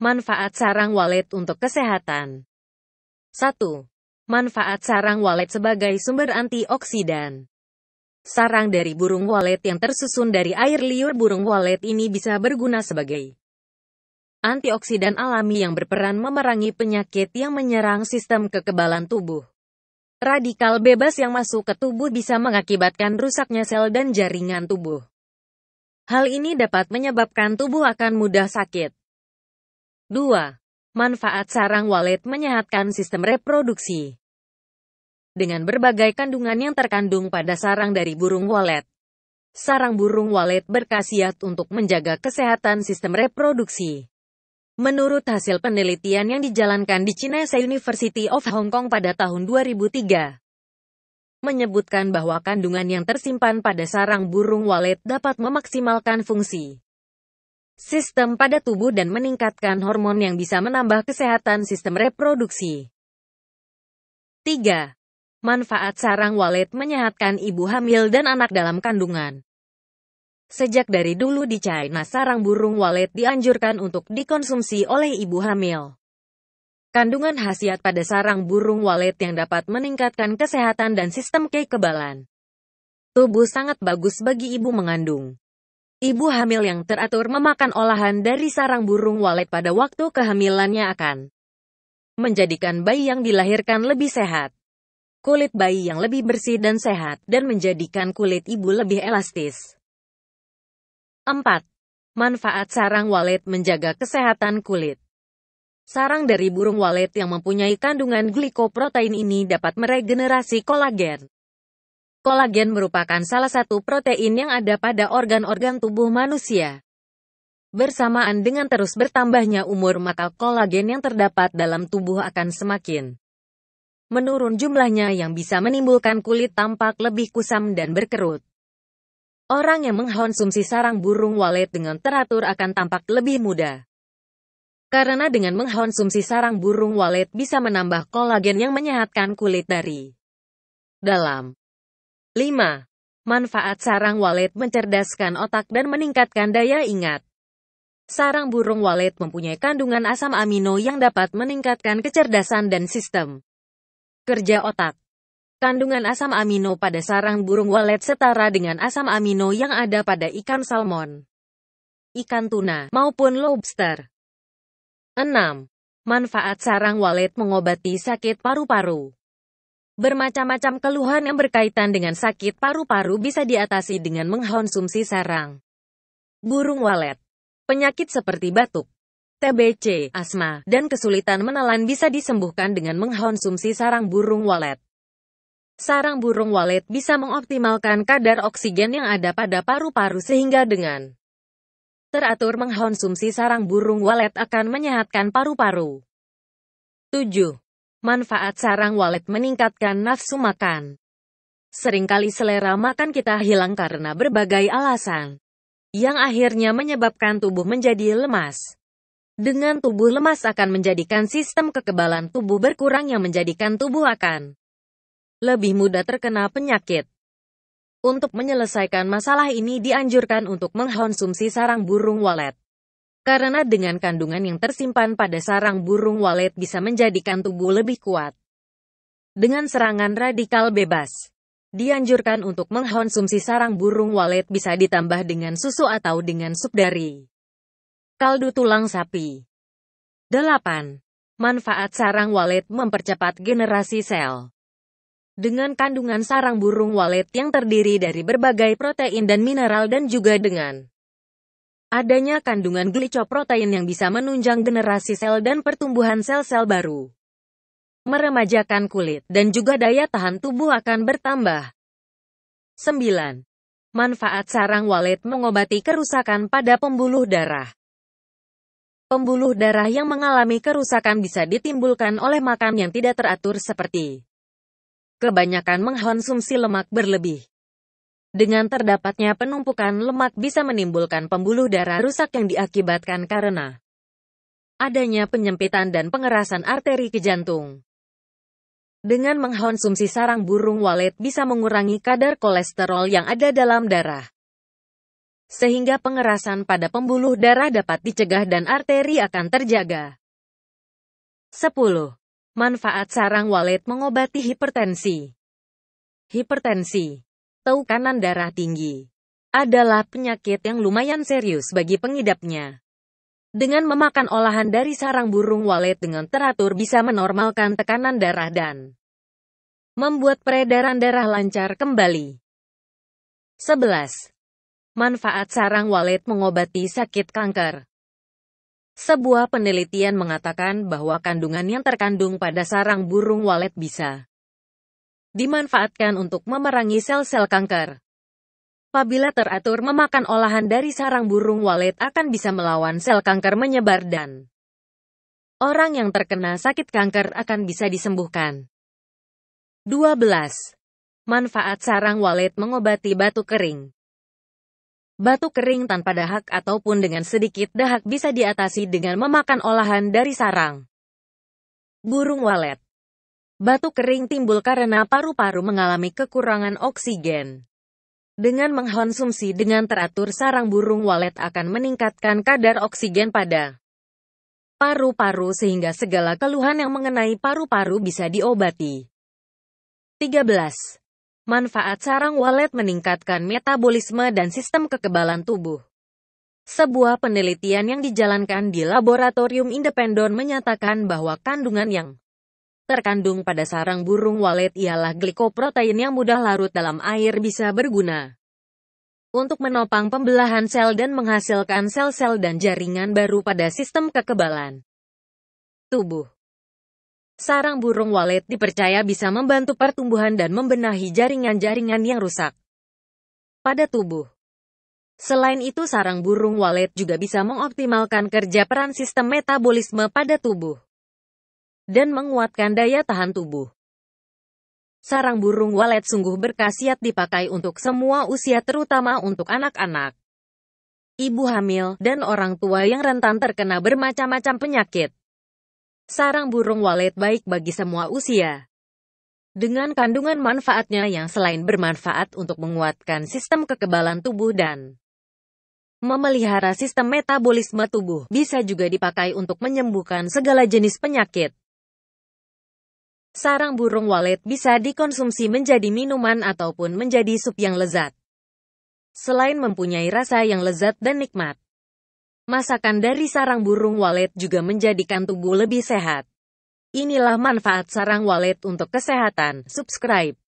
Manfaat sarang walet untuk kesehatan 1. Manfaat sarang walet sebagai sumber antioksidan Sarang dari burung walet yang tersusun dari air liur burung walet ini bisa berguna sebagai antioksidan alami yang berperan memerangi penyakit yang menyerang sistem kekebalan tubuh. Radikal bebas yang masuk ke tubuh bisa mengakibatkan rusaknya sel dan jaringan tubuh. Hal ini dapat menyebabkan tubuh akan mudah sakit. 2. Manfaat sarang walet menyehatkan sistem reproduksi. Dengan berbagai kandungan yang terkandung pada sarang dari burung walet, sarang burung walet berkhasiat untuk menjaga kesehatan sistem reproduksi. Menurut hasil penelitian yang dijalankan di Chinese University of Hong Kong pada tahun 2003, menyebutkan bahwa kandungan yang tersimpan pada sarang burung walet dapat memaksimalkan fungsi sistem pada tubuh dan meningkatkan hormon yang bisa menambah kesehatan sistem reproduksi. 3. Manfaat sarang walet menyehatkan ibu hamil dan anak dalam kandungan. Sejak dari dulu di China sarang burung walet dianjurkan untuk dikonsumsi oleh ibu hamil. Kandungan khasiat pada sarang burung walet yang dapat meningkatkan kesehatan dan sistem kekebalan tubuh sangat bagus bagi ibu mengandung. Ibu hamil yang teratur memakan olahan dari sarang burung walet pada waktu kehamilannya akan menjadikan bayi yang dilahirkan lebih sehat. Kulit bayi yang lebih bersih dan sehat dan menjadikan kulit ibu lebih elastis. 4. Manfaat sarang walet menjaga kesehatan kulit. Sarang dari burung walet yang mempunyai kandungan glikoprotein ini dapat meregenerasi kolagen Kolagen merupakan salah satu protein yang ada pada organ-organ tubuh manusia. Bersamaan dengan terus bertambahnya umur maka kolagen yang terdapat dalam tubuh akan semakin menurun jumlahnya yang bisa menimbulkan kulit tampak lebih kusam dan berkerut. Orang yang mengkonsumsi sarang burung walet dengan teratur akan tampak lebih muda. Karena dengan mengkonsumsi sarang burung walet bisa menambah kolagen yang menyehatkan kulit dari dalam. 5. Manfaat sarang walet mencerdaskan otak dan meningkatkan daya ingat. Sarang burung walet mempunyai kandungan asam amino yang dapat meningkatkan kecerdasan dan sistem kerja otak. Kandungan asam amino pada sarang burung walet setara dengan asam amino yang ada pada ikan salmon, ikan tuna, maupun lobster. 6. Manfaat sarang walet mengobati sakit paru-paru. Bermacam-macam keluhan yang berkaitan dengan sakit paru-paru bisa diatasi dengan mengkonsumsi sarang. Burung walet, penyakit seperti batuk, TBC, asma, dan kesulitan menelan bisa disembuhkan dengan mengkonsumsi sarang burung walet. Sarang burung walet bisa mengoptimalkan kadar oksigen yang ada pada paru-paru sehingga dengan teratur mengkonsumsi sarang burung walet akan menyehatkan paru-paru. 7. Manfaat sarang walet meningkatkan nafsu makan. Seringkali selera makan kita hilang karena berbagai alasan, yang akhirnya menyebabkan tubuh menjadi lemas. Dengan tubuh lemas akan menjadikan sistem kekebalan tubuh berkurang yang menjadikan tubuh akan lebih mudah terkena penyakit. Untuk menyelesaikan masalah ini dianjurkan untuk mengkonsumsi sarang burung walet. Karena dengan kandungan yang tersimpan pada sarang burung walet bisa menjadikan tubuh lebih kuat. Dengan serangan radikal bebas, dianjurkan untuk mengkonsumsi sarang burung walet bisa ditambah dengan susu atau dengan sup dari kaldu tulang sapi. 8. Manfaat sarang walet mempercepat generasi sel. Dengan kandungan sarang burung walet yang terdiri dari berbagai protein dan mineral dan juga dengan Adanya kandungan glikoprotein yang bisa menunjang generasi sel dan pertumbuhan sel-sel baru. Meremajakan kulit dan juga daya tahan tubuh akan bertambah. 9. Manfaat sarang walet mengobati kerusakan pada pembuluh darah. Pembuluh darah yang mengalami kerusakan bisa ditimbulkan oleh makan yang tidak teratur seperti kebanyakan mengkonsumsi lemak berlebih, dengan terdapatnya penumpukan lemak bisa menimbulkan pembuluh darah rusak yang diakibatkan karena adanya penyempitan dan pengerasan arteri ke jantung. Dengan mengkonsumsi sarang burung walet bisa mengurangi kadar kolesterol yang ada dalam darah. Sehingga pengerasan pada pembuluh darah dapat dicegah dan arteri akan terjaga. 10. Manfaat sarang walet mengobati hipertensi. Hipertensi atau kanan darah tinggi adalah penyakit yang lumayan serius bagi pengidapnya. Dengan memakan olahan dari sarang burung walet dengan teratur bisa menormalkan tekanan darah dan membuat peredaran darah lancar kembali. 11. Manfaat sarang walet mengobati sakit kanker. Sebuah penelitian mengatakan bahwa kandungan yang terkandung pada sarang burung walet bisa dimanfaatkan untuk memerangi sel-sel kanker. Apabila teratur memakan olahan dari sarang burung walet akan bisa melawan sel kanker menyebar dan orang yang terkena sakit kanker akan bisa disembuhkan. 12. Manfaat sarang walet mengobati batu kering. Batu kering tanpa dahak ataupun dengan sedikit dahak bisa diatasi dengan memakan olahan dari sarang burung walet. Batu kering timbul karena paru-paru mengalami kekurangan oksigen. Dengan mengkonsumsi dengan teratur sarang burung walet akan meningkatkan kadar oksigen pada paru-paru sehingga segala keluhan yang mengenai paru-paru bisa diobati. 13. Manfaat sarang walet meningkatkan metabolisme dan sistem kekebalan tubuh. Sebuah penelitian yang dijalankan di laboratorium independen menyatakan bahwa kandungan yang terkandung pada sarang burung walet ialah glikoprotein yang mudah larut dalam air bisa berguna untuk menopang pembelahan sel dan menghasilkan sel-sel dan jaringan baru pada sistem kekebalan tubuh. Sarang burung walet dipercaya bisa membantu pertumbuhan dan membenahi jaringan-jaringan yang rusak pada tubuh. Selain itu sarang burung walet juga bisa mengoptimalkan kerja peran sistem metabolisme pada tubuh dan menguatkan daya tahan tubuh. Sarang burung walet sungguh berkhasiat dipakai untuk semua usia terutama untuk anak-anak, ibu hamil, dan orang tua yang rentan terkena bermacam-macam penyakit. Sarang burung walet baik bagi semua usia. Dengan kandungan manfaatnya yang selain bermanfaat untuk menguatkan sistem kekebalan tubuh dan memelihara sistem metabolisme tubuh, bisa juga dipakai untuk menyembuhkan segala jenis penyakit. Sarang burung walet bisa dikonsumsi menjadi minuman ataupun menjadi sup yang lezat. Selain mempunyai rasa yang lezat dan nikmat, masakan dari sarang burung walet juga menjadikan tubuh lebih sehat. Inilah manfaat sarang walet untuk kesehatan. Subscribe.